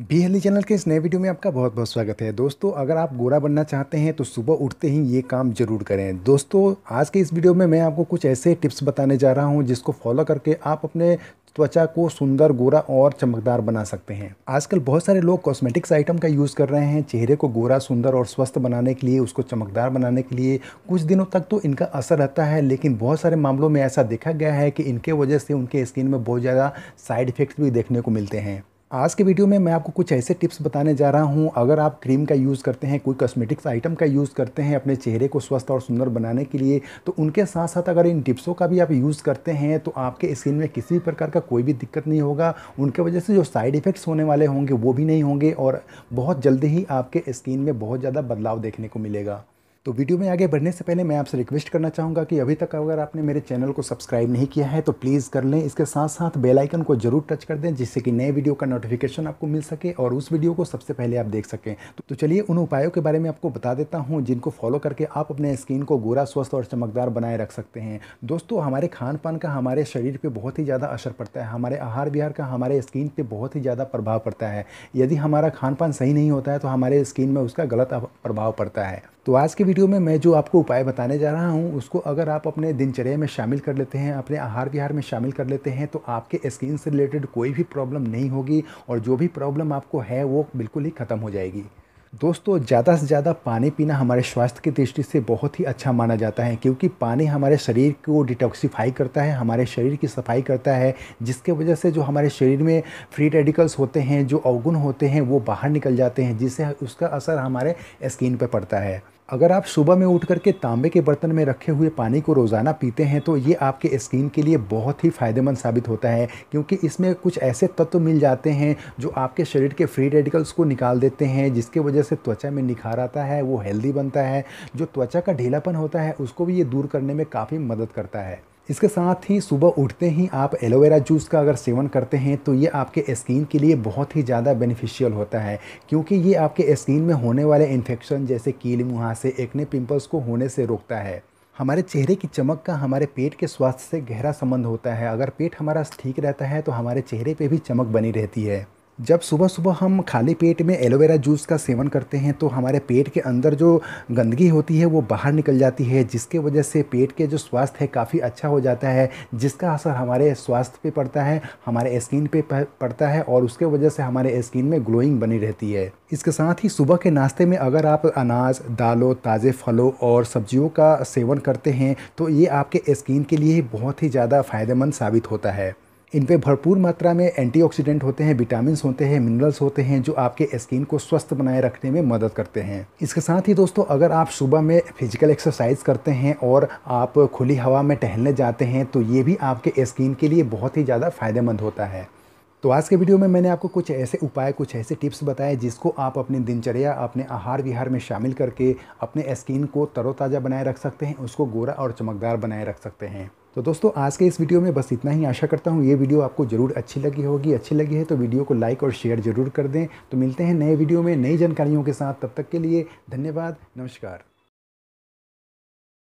be healthy channel के इस नए वीडियो में आपका बहुत बहुत स्वागत है दोस्तों अगर आप गोरा बनना चाहते हैं तो सुबह उठते ही ये काम जरूर करें दोस्तों आज के इस वीडियो में मैं आपको कुछ ऐसे टिप्स बताने जा रहा हूं जिसको फॉलो करके आप अपने त्वचा को सुंदर गोरा और चमकदार बना सकते हैं आजकल बहुत सारे लोग कॉस्मेटिक्स आइटम का यूज़ कर रहे हैं चेहरे को गोरा सुंदर और स्वस्थ बनाने के लिए उसको चमकदार बनाने के लिए कुछ दिनों तक तो इनका असर रहता है लेकिन बहुत सारे मामलों में ऐसा देखा गया है कि इनके वजह से उनके स्किन में बहुत ज़्यादा साइड इफ़ेक्ट्स भी देखने को मिलते हैं आज के वीडियो में मैं आपको कुछ ऐसे टिप्स बताने जा रहा हूं अगर आप क्रीम का यूज़ करते हैं कोई कॉस्मेटिक्स आइटम का यूज़ करते हैं अपने चेहरे को स्वस्थ और सुंदर बनाने के लिए तो उनके साथ साथ अगर इन टिप्सों का भी आप यूज़ करते हैं तो आपके स्किन में किसी भी प्रकार का कोई भी दिक्कत नहीं होगा उनके वजह से जो साइड इफ़ेक्ट्स होने वाले होंगे वो भी नहीं होंगे और बहुत जल्दी ही आपके स्किन में बहुत ज़्यादा बदलाव देखने को मिलेगा तो वीडियो में आगे बढ़ने से पहले मैं आपसे रिक्वेस्ट करना चाहूँगा कि अभी तक अगर आपने मेरे चैनल को सब्सक्राइब नहीं किया है तो प्लीज़ कर लें इसके साथ साथ बेल आइकन को जरूर टच कर दें जिससे कि नए वीडियो का नोटिफिकेशन आपको मिल सके और उस वीडियो को सबसे पहले आप देख सकें तो चलिए उन उपायों के बारे में आपको बता देता हूँ जिनको फॉलो करके आप अपने स्किन को गोरा स्वस्थ और चमकदार बनाए रख सकते हैं दोस्तों हमारे खान पान का हमारे शरीर पर बहुत ही ज़्यादा असर पड़ता है हमारे आहार विहार का हमारे स्किन पर बहुत ही ज़्यादा प्रभाव पड़ता है यदि हमारा खान पान सही नहीं होता है तो हमारे स्किन में उसका गलत प्रभाव पड़ता है तो आज के वीडियो में मैं जो आपको उपाय बताने जा रहा हूँ उसको अगर आप अपने दिनचर्या में शामिल कर लेते हैं अपने आहार विहार में शामिल कर लेते हैं तो आपके स्किन से रिलेटेड कोई भी प्रॉब्लम नहीं होगी और जो भी प्रॉब्लम आपको है वो बिल्कुल ही ख़त्म हो जाएगी दोस्तों ज़्यादा से ज़्यादा पानी पीना हमारे स्वास्थ्य की दृष्टि से बहुत ही अच्छा माना जाता है क्योंकि पानी हमारे शरीर को डिटॉक्सीफाई करता है हमारे शरीर की सफाई करता है जिसके वजह से जो हमारे शरीर में फ्री रेडिकल्स होते हैं जो अवगुण होते हैं वो बाहर निकल जाते हैं जिससे उसका असर हमारे स्किन पर पड़ता है अगर आप सुबह में उठ करके तांबे के बर्तन में रखे हुए पानी को रोज़ाना पीते हैं तो ये आपके स्किन के लिए बहुत ही फ़ायदेमंद साबित होता है क्योंकि इसमें कुछ ऐसे तत्व मिल जाते हैं जो आपके शरीर के फ्री रेडिकल्स को निकाल देते हैं जिसके वजह से त्वचा में निखार आता है वो हेल्दी बनता है जो त्वचा का ढीलापन होता है उसको भी ये दूर करने में काफ़ी मदद करता है इसके साथ ही सुबह उठते ही आप एलोवेरा जूस का अगर सेवन करते हैं तो ये आपके स्किन के लिए बहुत ही ज़्यादा बेनिफिशियल होता है क्योंकि ये आपके स्किन में होने वाले इन्फेक्शन जैसे कील मुहासे एक्ने पिंपल्स को होने से रोकता है हमारे चेहरे की चमक का हमारे पेट के स्वास्थ्य से गहरा संबंध होता है अगर पेट हमारा ठीक रहता है तो हमारे चेहरे पर भी चमक बनी रहती है जब सुबह सुबह हम खाली पेट में एलोवेरा जूस का सेवन करते हैं तो हमारे पेट के अंदर जो गंदगी होती है वो बाहर निकल जाती है जिसके वजह से पेट के जो स्वास्थ्य है काफ़ी अच्छा हो जाता है जिसका असर हमारे स्वास्थ्य पे पड़ता है हमारे स्किन पे पड़ता है और उसके वजह से हमारे स्किन में ग्लोइंग बनी रहती है इसके साथ ही सुबह के नाश्ते में अगर आप अनाज दालों ताज़े फलों और सब्जियों का सेवन करते हैं तो ये आपके स्किन के लिए बहुत ही ज़्यादा फ़ायदेमंद साबित होता है इन पर भरपूर मात्रा में एंटीऑक्सीडेंट होते हैं विटामिन होते हैं मिनरल्स होते हैं जो आपके स्किन को स्वस्थ बनाए रखने में मदद करते हैं इसके साथ ही दोस्तों अगर आप सुबह में फिजिकल एक्सरसाइज करते हैं और आप खुली हवा में टहलने जाते हैं तो ये भी आपके स्किन के लिए बहुत ही ज़्यादा फायदेमंद होता है तो आज के वीडियो में मैंने आपको कुछ ऐसे उपाय कुछ ऐसे टिप्स बताए जिसको आप अपने दिनचर्या अपने आहार विहार में शामिल करके अपने स्किन को तरोताज़ा बनाए रख सकते हैं उसको गोरा और चमकदार बनाए रख सकते हैं तो दोस्तों आज के इस वीडियो में बस इतना ही आशा करता हूँ ये वीडियो आपको ज़रूर अच्छी लगी होगी अच्छी लगी है तो वीडियो को लाइक और शेयर ज़रूर कर दें तो मिलते हैं नए वीडियो में नई जानकारियों के साथ तब तक के लिए धन्यवाद नमस्कार